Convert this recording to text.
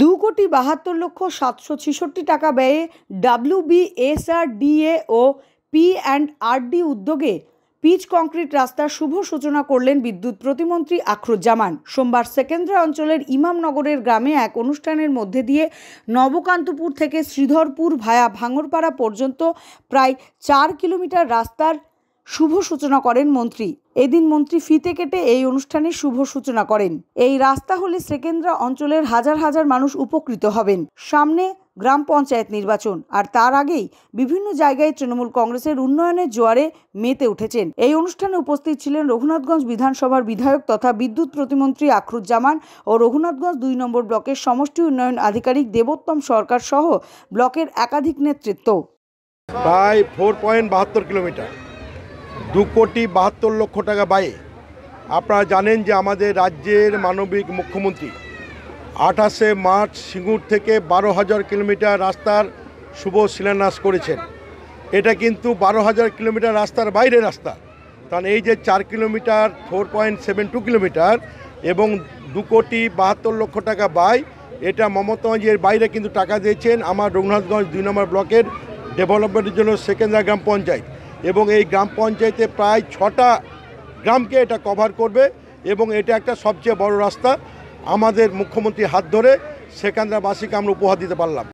দু কোটি বাহাত্তর লক্ষ সাতশো ছেষট্টি টাকা ব্যয়ে W B S R DA ও পি অ্যান্ড আর ডি উদ্যোগে পিচ কংক্রিট রাস্তার শুভ সূচনা করলেন বিদ্যুৎ প্রতিমন্ত্রী আখরুজ্জামান সোমবার সেকেন্দ্রা অঞ্চলের ইমামনগরের গ্রামে এক অনুষ্ঠানের মধ্যে দিয়ে নবকান্তপুর থেকে শ্রীধরপুর ভায়া ভাঙরপাড়া পর্যন্ত প্রায় চার কিলোমিটার রাস্তার শুভ সূচনা করেন মন্ত্রী এদিন মন্ত্রী ফিতে কেটে এই অনুষ্ঠানে শুভ সূচনা করেন এই রাস্তা হলে সেকেন্দ্রা অঞ্চলের হাজার হাজার মানুষ উপকৃত হবেন সামনে গ্রাম পঞ্চায়েত নির্বাচন আর তার আগেই বিভিন্ন জায়গায় তৃণমূল কংগ্রেসের উন্নয়নের জোয়ারে মেতে উঠেছেন এই অনুষ্ঠানে উপস্থিত ছিলেন রঘুনাথগঞ্জ বিধানসভার বিধায়ক তথা বিদ্যুৎ প্রতিমন্ত্রী আখরুজ্জামান ও রঘুনাথগঞ্জ দুই নম্বর ব্লকের সমষ্টি উন্নয়ন আধিকারিক দেবোত্তম সরকার সহ ব্লকের একাধিক নেতৃত্ব প্রায় ফোর পয়েন্ট বাহাত্তর কিলোমিটার দু কোটি বাহাত্তর লক্ষ টাকা ব্যয়ে আপনারা জানেন যে আমাদের রাজ্যের মানবিক মুখ্যমন্ত্রী আঠাশে মার্চ সিঙ্গুর থেকে বারো হাজার কিলোমিটার রাস্তার শুভ শিলান্যাস করেছেন এটা কিন্তু বারো হাজার কিলোমিটার রাস্তার বাইরে রাস্তা কারণ এই যে চার kilometre four point seven two kilometre এবং দু কোটি বাহাত্তর লক্ষ টাকা ব্যয় এটা মমতাজের বাইরে কিন্তু টাকা দিয়েছেন আমার রঘুনাথগঞ্জ দুই নম্বর ব্লকের ডেভেলপমেন্টের জন্য সেকেন্দ্রা গ্রাম পঞ্চায়েত এবং এই গ্রাম পঞ্চায়েতে প্রায় ছটা গ্রামকে এটা কভার করবে এবং এটা একটা সবচেয়ে বড় রাস্তা আমাদের মুখ্যমন্ত্রী হাত ধরে সেখানরাবাসীকে আমরা উপহার দিতে পারলাম